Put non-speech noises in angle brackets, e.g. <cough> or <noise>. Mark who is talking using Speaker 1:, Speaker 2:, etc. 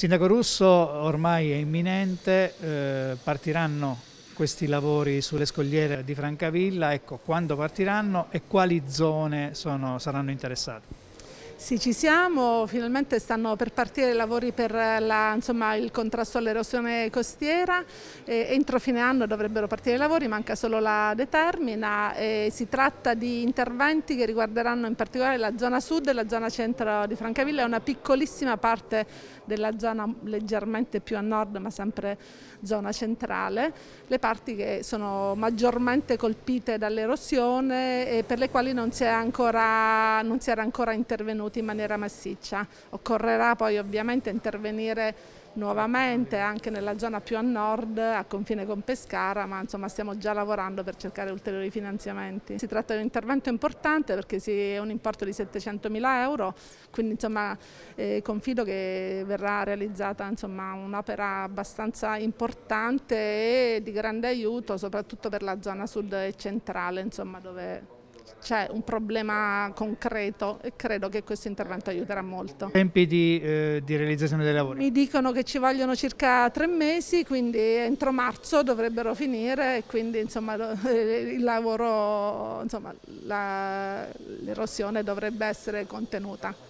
Speaker 1: Sindaco Russo, ormai è imminente, eh, partiranno questi lavori sulle scogliere di Francavilla, ecco, quando partiranno e quali zone sono, saranno interessate?
Speaker 2: Sì, ci siamo, finalmente stanno per partire i lavori per la, insomma, il contrasto all'erosione costiera, eh, entro fine anno dovrebbero partire i lavori, manca solo la determina, eh, si tratta di interventi che riguarderanno in particolare la zona sud e la zona centro di Francavilla e una piccolissima parte della zona leggermente più a nord ma sempre zona centrale, le parti che sono maggiormente colpite dall'erosione e per le quali non si, ancora, non si era ancora intervenuti avvenuti in maniera massiccia. Occorrerà poi ovviamente intervenire nuovamente anche nella zona più a nord a confine con Pescara ma insomma stiamo già lavorando per cercare ulteriori finanziamenti. Si tratta di un intervento importante perché è un importo di 700 mila euro quindi insomma eh, confido che verrà realizzata un'opera abbastanza importante e di grande aiuto soprattutto per la zona sud e centrale insomma, dove c'è un problema concreto e credo che questo intervento aiuterà molto.
Speaker 3: Tempi di, eh, di, realizzazione dei lavori?
Speaker 2: Mi dicono che ci vogliono circa tre mesi, quindi entro marzo dovrebbero finire e quindi insomma, <laughs> il lavoro, insomma, l'erosione dovrebbe essere contenuta.